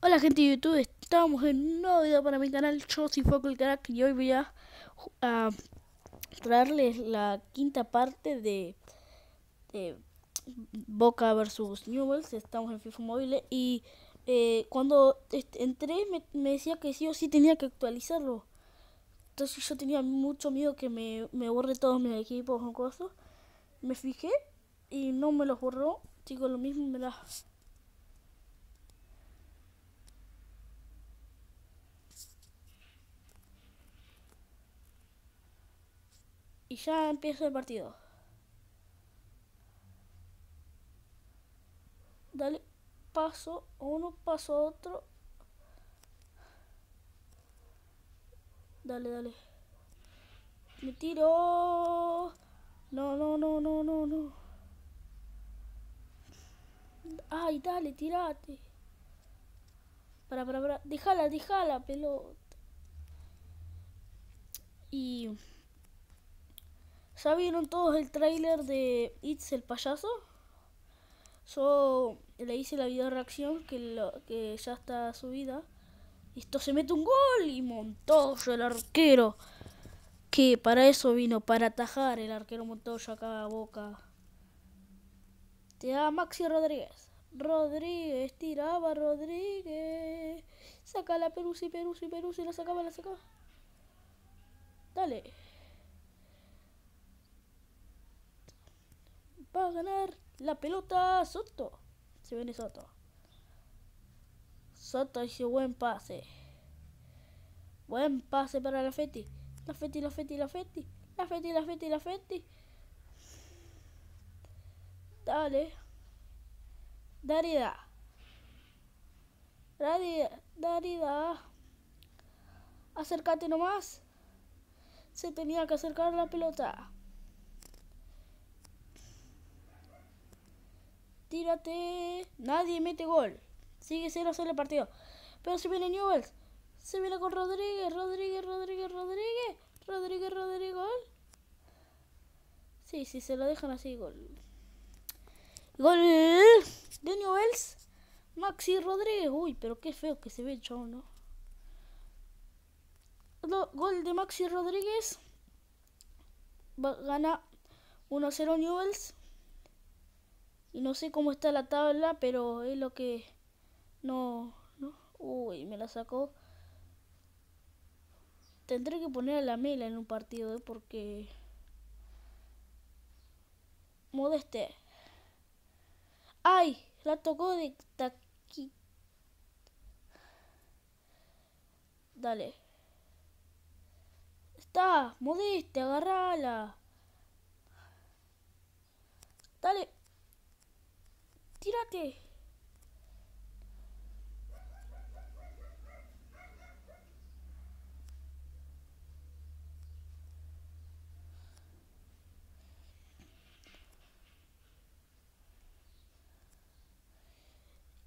Hola gente de YouTube, estamos en un nuevo video para mi canal, yo soy Foco el Crack y hoy voy a, traerles la quinta parte de, Boca vs Newells, estamos en FIFA Mobile y eh, cuando entré me, decía que sí o sí tenía que actualizarlo, entonces yo tenía mucho miedo que me, borre todos mis equipos o cosas, me fijé y no me los borró, chicos lo mismo me las ya empieza el partido. Dale paso uno, paso otro. Dale, dale. Me tiro. No, no, no, no, no, no. Ay, dale, tirate. Para, para, para. Déjala, déjala, pelota. Y... ¿Ya vieron todos el tráiler de It's el payaso? Yo le hice la video reacción que, que ya está subida. Esto se mete un gol y Montoyo, el arquero. Que para eso vino, para atajar el arquero Montoyo acá a boca. Te da Maxi Rodríguez. Rodríguez, tiraba Rodríguez. Saca la Perusi, Perusi, Perú, la sacaba, la sacaba. Dale. va a ganar la pelota Soto. Se viene Soto. Soto hizo buen pase. Buen pase para la Feti. La Feti, la Feti, la Feti. La Feti, la Feti, la Feti. Dale. Darida. Darida. Darida. Acércate nomás. Se tenía que acercar la pelota. Tírate. Nadie mete gol. Sigue 0-0 el partido. Pero se viene Newells. Se viene con Rodríguez, Rodríguez, Rodríguez, Rodríguez. Rodríguez, Rodríguez, gol. Sí, sí, se lo dejan así, gol. Gol de Newells. Maxi Rodríguez. Uy, pero qué feo que se ve el show ¿no? gol de Maxi Rodríguez. gana 1-0 Newells. Y no sé cómo está la tabla, pero es lo que... No, Uy, me la sacó. Tendré que poner a la mela en un partido, ¿eh? porque... Modeste. ¡Ay! La tocó de taqui. Dale. Está, modeste, agarrala. Dale.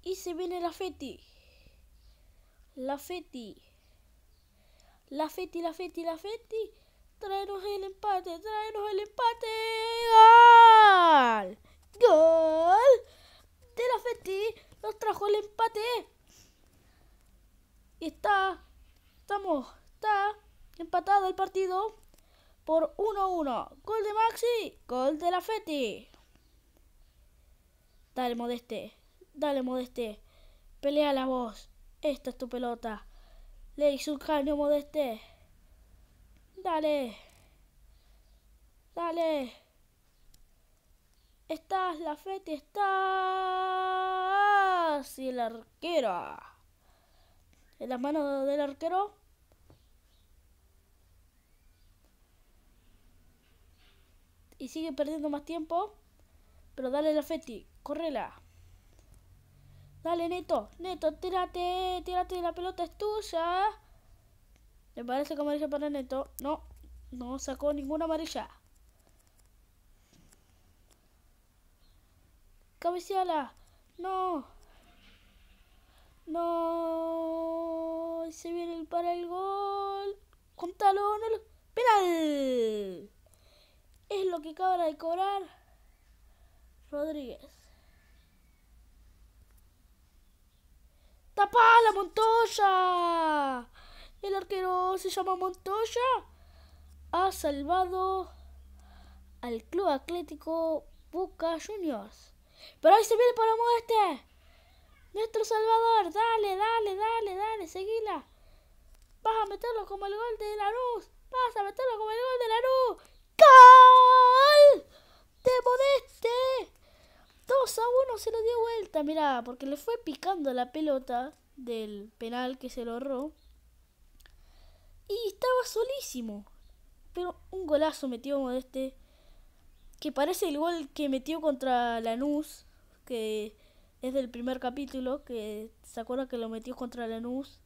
Y se viene la Feti. La Feti. La Feti, la Feti, la Feti. Traenos el empate, traenos el empate nos trajo el empate. Y está, estamos, está empatado el partido por 1-1. Gol de Maxi, gol de la Feti. Dale, Modeste, dale, Modeste. Pelea la voz. Esta es tu pelota. Le hizo un caño, Modeste. Dale. Dale. Estás, la Feti, está hacia el arquero. En las manos del arquero. Y sigue perdiendo más tiempo. Pero dale la Feti. Correla. Dale, Neto. Neto, tírate. Tírate. La pelota es tuya. Me parece que amarilla para Neto. No. No sacó ninguna amarilla. Cabeceala. No. No, se viene el para el gol. Con talón, no penal. Es lo que acaba de cobrar Rodríguez. ¡Tapa la Montoya! El arquero se llama Montoya. Ha salvado al Club Atlético Boca Juniors. Pero ahí se viene para este Nuestro salvador seguila. Vas a meterlo como el gol de la luz. Vas a meterlo como el gol de la luz. ¡Gol! ¡De Modeste! 2 a 1 se lo dio vuelta, mirá, porque le fue picando la pelota del penal que se lo ahorró. Y estaba solísimo. Pero un golazo metió Modeste. Que parece el gol que metió contra la luz Que es del primer capítulo, que se acuerda que lo metió contra Lanús,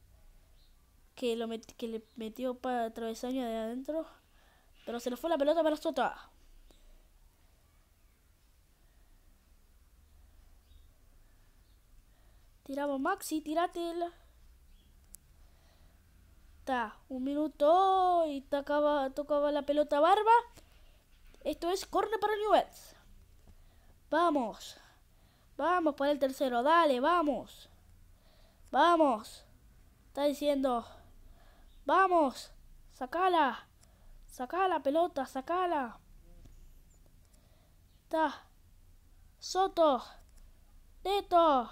que, lo que le metió para travesaño de adentro, pero se le fue la pelota para Sota. Tiramos Maxi, tiratela. Está, un minuto y tocaba, tocaba la pelota Barba. Esto es corne para Newells. Vamos. Vamos para el tercero, dale, vamos. Vamos. Está diciendo, vamos, sacala. Sacala, pelota, sacala. Está. Soto. Neto.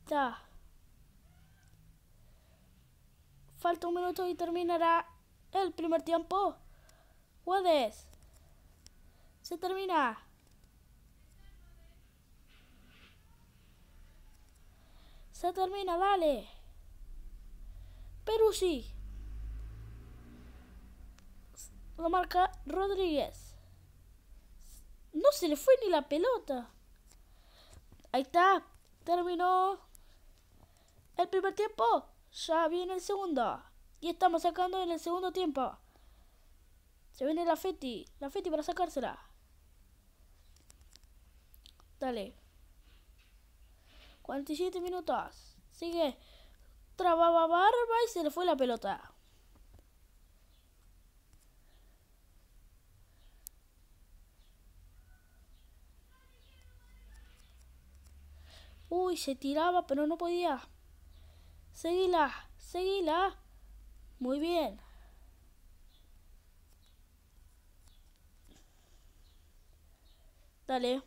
Está. Falta un minuto y terminará el primer tiempo. Puedes. Se termina. Se termina, dale. sí Lo marca Rodríguez. No se le fue ni la pelota. Ahí está. Terminó el primer tiempo. Ya viene el segundo. Y estamos sacando en el segundo tiempo. Se viene la Feti. La Feti para sacársela. Dale. 47 minutos. Sigue. Trababa barba y se le fue la pelota. Uy, se tiraba, pero no podía. Seguila, seguila. Muy bien. Dale.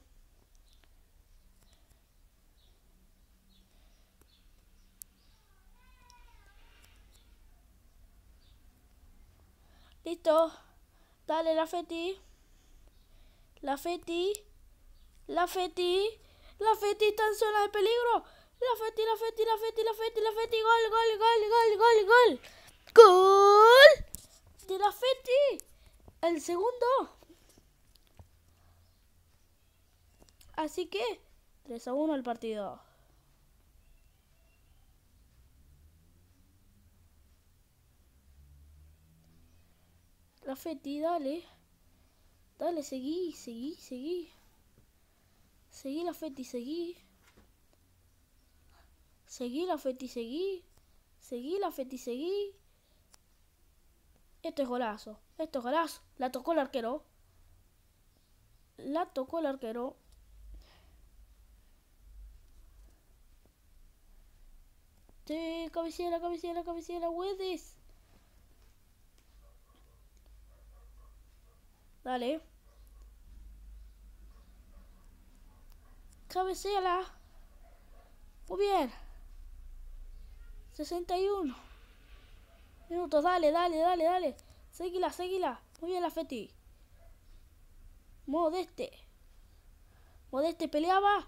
Listo. Dale, la Feti. La Feti. La Feti. La Feti está en zona de peligro. La Feti, la Feti, la Feti, la Feti, la Feti. Gol, gol, gol, gol, gol, gol. Gol de la Feti. El segundo. Así que 3 a 1 el partido. La feti, dale. Dale, seguí, seguí, seguí. Seguí la Feti, seguí. Seguí la Feti, seguí. Seguí la Feti, seguí. Esto es golazo. Esto es golazo. La tocó el arquero. La tocó el arquero. Sí, cabecera, cabecera, cabecera, huedes. Dale. Cabecera Muy bien. 61 minutos. Dale, dale, dale, dale. Seguila, seguila. Muy bien la Feti. Modeste. Modeste peleaba.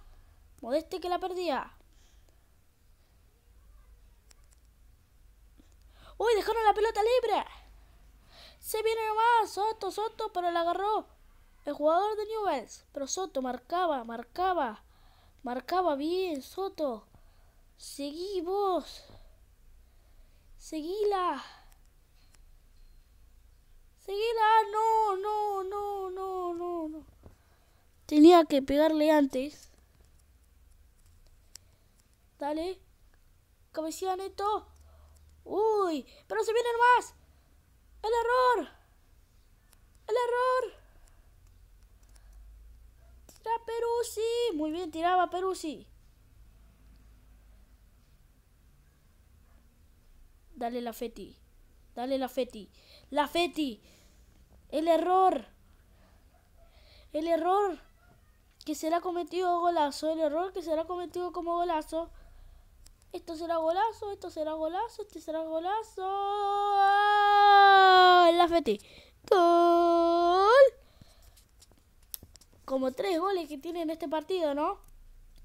Modeste que la perdía. ¡Uy! Dejaron la pelota libre. Se viene nomás, Soto, Soto, pero la agarró. El jugador de Newells, pero Soto marcaba, marcaba, marcaba bien, Soto. Seguí vos. Seguila. Seguila, no, no, no, no, no, no. Tenía que pegarle antes. Dale. Cabecía neto. Uy, pero se vienen más. ¡El error! ¡El error! ¡Tira Perusi Muy bien, tiraba Perusi Dale la Feti. Dale la Feti. La Feti. El error. El error que será cometido golazo. El error que será cometido como golazo. Esto será golazo, esto será golazo, este será golazo la Lafete. Como tres goles que tiene en este partido, ¿no?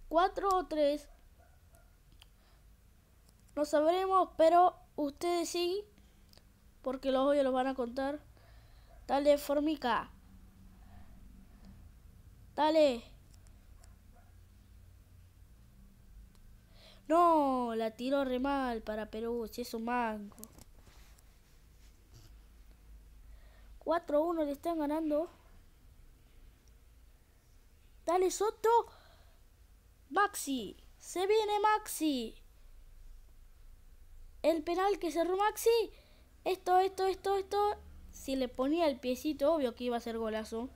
Cuatro o tres. No sabremos, pero ustedes sí. Porque los hoyos los van a contar. Dale, Formica. Dale. No, la tiró re mal para Perú, si es un mango. 4-1 le están ganando. Dale Soto. Maxi. Se viene Maxi. El penal que cerró Maxi. Esto, esto, esto, esto. Si le ponía el piecito, obvio que iba a ser golazo.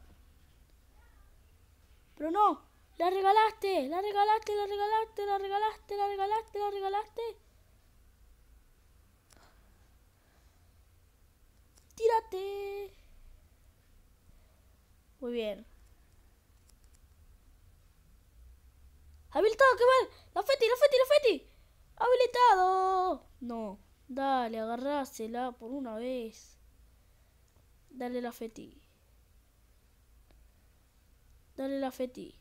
Pero no. La regalaste. La regalaste, la regalaste, la regalaste, la regalaste, la regalaste. Tírate. Muy bien. Habilitado, ¡Qué mal. La Feti, la Feti, la Feti. Habilitado. No. Dale, agarrásela por una vez. Dale la Feti. Dale la Feti.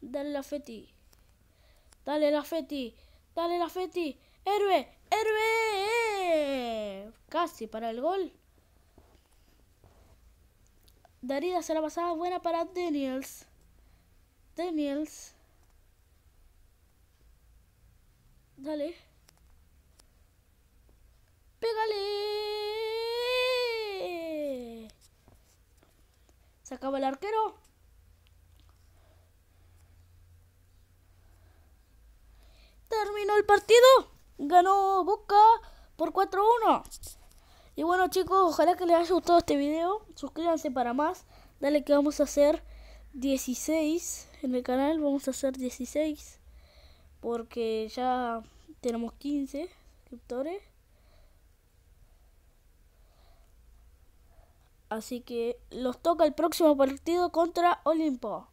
Dale la Feti. Dale la Feti. Dale la Feti. Héroe, héroe. Casi para el gol. Darida será pasada buena para Daniels. Daniels. Dale. ¡Pégale! se acaba el arquero. Terminó el partido. Ganó Boca por 4-1. Y bueno chicos, ojalá que les haya gustado este video. Suscríbanse para más. Dale que vamos a hacer 16 en el canal. Vamos a hacer 16. Porque ya tenemos 15 suscriptores. Así que los toca el próximo partido contra Olimpo.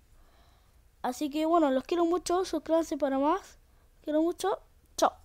Así que bueno, los quiero mucho. Suscríbanse para más. Quiero mucho. Chao.